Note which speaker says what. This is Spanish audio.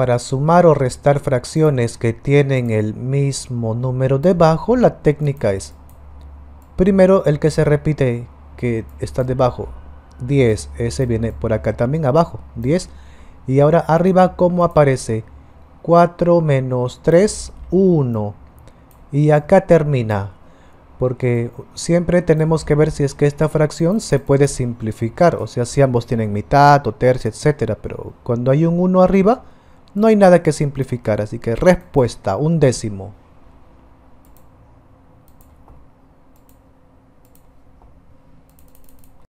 Speaker 1: para sumar o restar fracciones que tienen el mismo número debajo, la técnica es primero el que se repite que está debajo, 10, ese viene por acá también abajo, 10. Y ahora arriba, ¿cómo aparece? 4 menos 3, 1. Y acá termina, porque siempre tenemos que ver si es que esta fracción se puede simplificar, o sea, si ambos tienen mitad o tercio, etcétera, pero cuando hay un 1 arriba, no hay nada que simplificar, así que respuesta, un décimo.